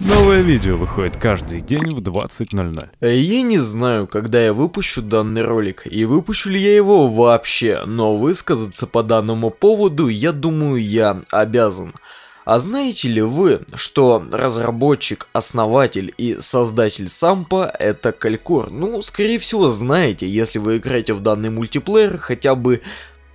Новое видео выходит каждый день в 20.00. Я не знаю, когда я выпущу данный ролик, и выпущу ли я его вообще, но высказаться по данному поводу, я думаю, я обязан. А знаете ли вы, что разработчик, основатель и создатель Сампа это Калькор? Ну, скорее всего, знаете, если вы играете в данный мультиплеер хотя бы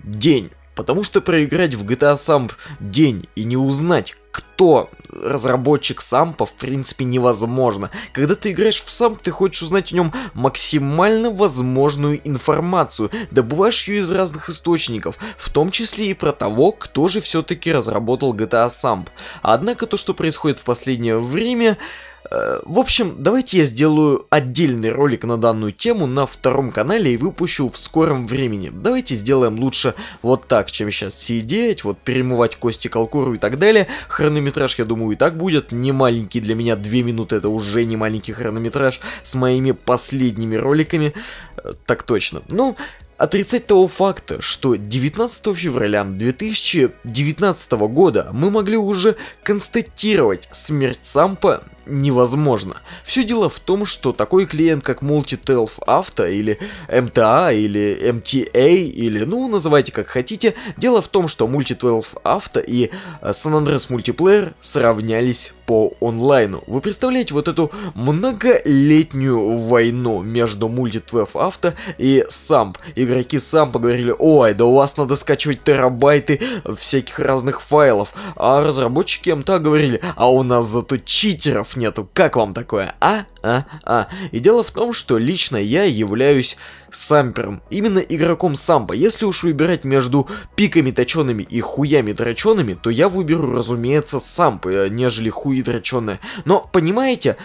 день. Потому что проиграть в GTA САМП день и не узнать, кто разработчик сампа в принципе невозможно. Когда ты играешь в самп, ты хочешь узнать о нем максимально возможную информацию, добываешь ее из разных источников, в том числе и про того, кто же все-таки разработал GTA самп. Однако то, что происходит в последнее время, Э, в общем, давайте я сделаю отдельный ролик на данную тему на втором канале и выпущу в скором времени. Давайте сделаем лучше вот так, чем сейчас сидеть, вот перемывать кости Калкуру и так далее. Хронометраж, я думаю, и так будет не маленький для меня, 2 минуты это уже не маленький хронометраж с моими последними роликами. Э, так точно. Ну, отрицать того факта, что 19 февраля 2019 года мы могли уже констатировать смерть Сампа невозможно. Все дело в том, что такой клиент, как Multitelf Auto или MTA или MTA или, ну, называйте как хотите, дело в том, что Multitelf Auto и э, San Andreas Multiplayer сравнялись по онлайну. Вы представляете вот эту многолетнюю войну между Multitelf Auto и Samp. Игроки Samp говорили, ой, да у вас надо скачивать терабайты всяких разных файлов. А разработчики MTA говорили, а у нас зато читеров нету. Как вам такое, а? А? А? И дело в том, что лично я являюсь сампером. Именно игроком самбо. Если уж выбирать между пиками точеными и хуями дроченными, то я выберу, разумеется, Самбо, э, нежели хуи дроченые. Но, понимаете,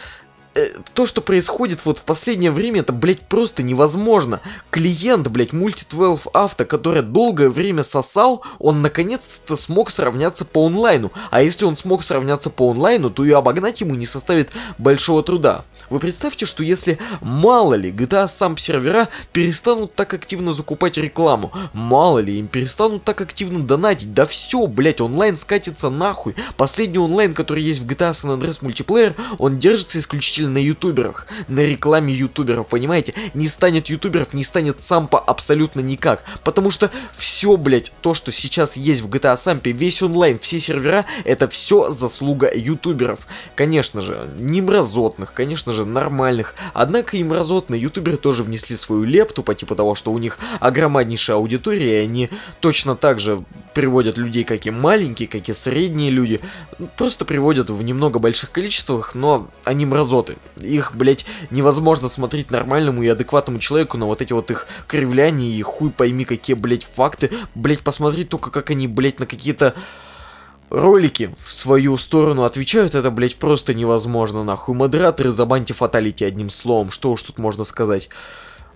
Э, то, что происходит вот в последнее время, это, блядь, просто невозможно. Клиент, блядь, Multi-12 Auto, который долгое время сосал, он наконец-то смог сравняться по онлайну. А если он смог сравняться по онлайну, то и обогнать ему не составит большого труда. Вы представьте, что если, мало ли, GTA сам сервера перестанут так активно закупать рекламу, мало ли, им перестанут так активно донатить, да все, блять, онлайн скатится нахуй. Последний онлайн, который есть в GTA San Andreas мультиплеер, он держится исключительно на ютуберах, на рекламе ютуберов, понимаете? Не станет ютуберов, не станет сампа абсолютно никак, потому что все, блять, то, что сейчас есть в GTA сампе, весь онлайн, все сервера, это все заслуга ютуберов. Конечно же, не мразотных, конечно же, нормальных, однако и мразотные ютуберы тоже внесли свою лепту по типу того, что у них огромнейшая аудитория, и они точно так же приводят людей, как и маленькие, как и средние люди, просто приводят в немного больших количествах, но они мразоты. Их, блядь, невозможно смотреть нормальному и адекватному человеку на вот эти вот их кривляния и хуй пойми какие, блядь, факты. Блядь, посмотри только, как они, блядь, на какие-то ролики в свою сторону отвечают, это, блядь, просто невозможно, нахуй. Модераторы забаньте фаталити одним словом, что уж тут можно сказать.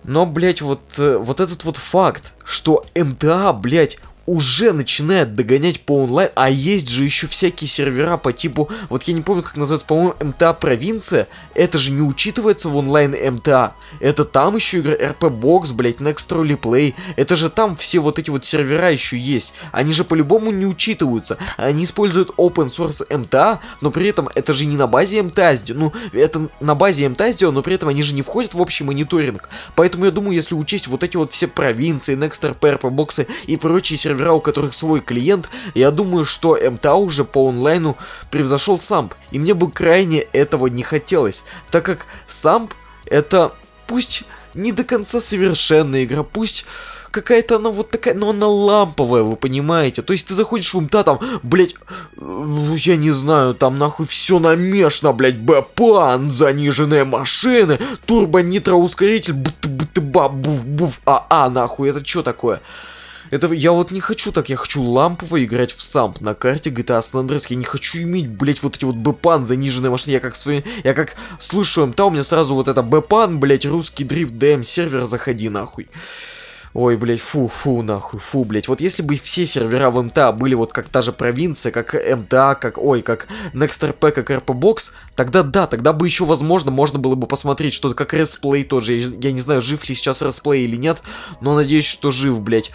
Но, блядь, вот, э, вот этот вот факт, что МТА, блядь, уже начинает догонять по онлайн, а есть же еще всякие сервера по типу, вот я не помню, как называется, по-моему, МТА провинция, это же не учитывается в онлайн МТА, это там еще игра RP Box, блять, Next Rally Play, это же там все вот эти вот сервера еще есть, они же по-любому не учитываются, они используют open source МТА, но при этом это же не на базе МТА сделано, ну, это на базе МТА сделано, но при этом они же не входят в общий мониторинг, поэтому я думаю, если учесть вот эти вот все провинции, Next RP, RP Box и прочие сервера, сервера, у которых свой клиент, я думаю, что МТА уже по онлайну превзошел Самп, и мне бы крайне этого не хотелось, так как Самп это пусть не до конца совершенная игра, пусть какая-то она вот такая, но она ламповая, вы понимаете? То есть ты заходишь в МТА, там, блядь, ну, я не знаю, там нахуй все намешано, блядь, бэпан, заниженные машины, турбо-нитроускоритель, бт бт ба буф буф а а нахуй, это что такое? Это я вот не хочу так, я хочу лампово играть в самп на карте GTA San Andreas. Я не хочу иметь, блять, вот эти вот бэпан заниженные машины. Я как, вспом... я как слышу МТА, у меня сразу вот это бэпан, блять, русский дрифт ДМ сервер, заходи нахуй. Ой, блять, фу, фу, нахуй, фу, блять. Вот если бы все сервера в МТА были вот как та же провинция, как МТА, как, ой, как NextRP, как RPBox, тогда да, тогда бы еще, возможно, можно было бы посмотреть что-то как Респлей тот же. Я, я не знаю, жив ли сейчас Респлей или нет, но надеюсь, что жив, блять.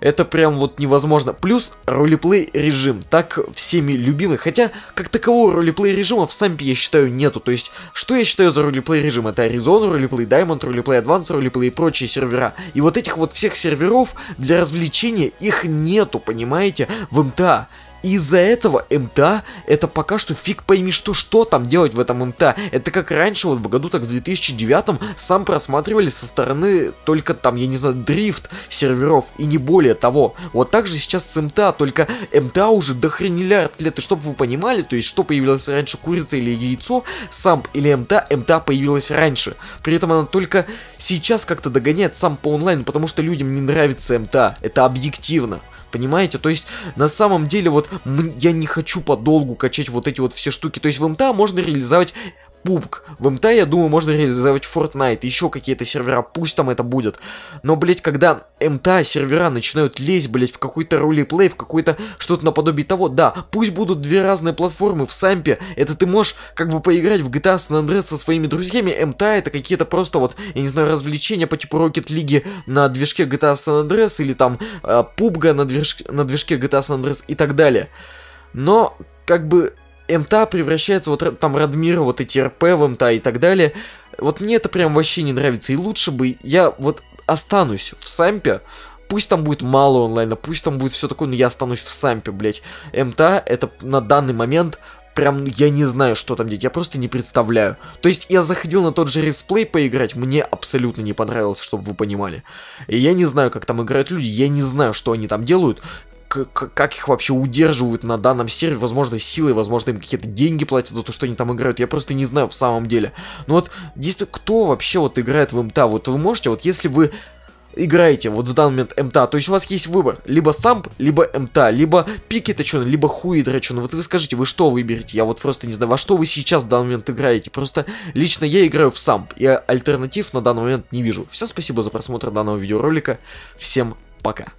Это прям вот невозможно. Плюс ролеплей режим, так всеми любимый. Хотя, как такового ролеплей режима в Сампе, я считаю, нету. То есть, что я считаю за ролеплей режим? Это Arizona, ролеплей Diamond, ролеплей Advance, ролеплей и прочие сервера. И вот этих вот всех серверов для развлечения их нету, понимаете, в МТА из-за этого МТА это пока что фиг пойми что, что там делать в этом МТА. Это как раньше, вот в году так в 2009 сам просматривали со стороны только там, я не знаю, дрифт серверов и не более того. Вот так же сейчас с МТА, только МТА уже дохренелярд лет. И чтобы вы понимали, то есть что появилось раньше, курица или яйцо, самп или МТА, МТА появилась раньше. При этом она только сейчас как-то догоняет сам по онлайну, потому что людям не нравится МТА. Это объективно. Понимаете? То есть, на самом деле, вот я не хочу подолгу качать вот эти вот все штуки. То есть, в МТА можно реализовать пупк. В МТ, я думаю, можно реализовать Fortnite, еще какие-то сервера, пусть там это будет. Но, блядь, когда МТ сервера начинают лезть, блядь, в какой-то ролеплей, в какой-то что-то наподобие того, да, пусть будут две разные платформы в Сампе, это ты можешь как бы поиграть в GTA San Andreas со своими друзьями, МТ это какие-то просто вот, я не знаю, развлечения по типу Rocket League на движке GTA San Andreas или там э, а, PUBG на, движ... на движке GTA San Andreas и так далее. Но, как бы, МТА превращается, вот там Радмир, вот эти РП в МТА и так далее. Вот мне это прям вообще не нравится. И лучше бы я вот останусь в Сампе, Пусть там будет мало онлайна, пусть там будет все такое, но я останусь в Сампе, блять. МТА это на данный момент прям ну, я не знаю, что там делать, я просто не представляю. То есть я заходил на тот же респлей поиграть, мне абсолютно не понравилось, чтобы вы понимали. И я не знаю, как там играют люди, я не знаю, что они там делают как их вообще удерживают на данном сервере, возможно, силой, возможно, им какие-то деньги платят за то, что они там играют, я просто не знаю в самом деле. Но ну вот, действительно, кто вообще вот играет в МТА? Вот вы можете, вот если вы играете вот в данный момент МТА, то есть у вас есть выбор, либо самп, либо МТА, либо пики трачены, либо хуи трачены, вот вы скажите, вы что выберете, я вот просто не знаю, во что вы сейчас в данный момент играете, просто лично я играю в самп, я альтернатив на данный момент не вижу. Всем спасибо за просмотр данного видеоролика, всем пока.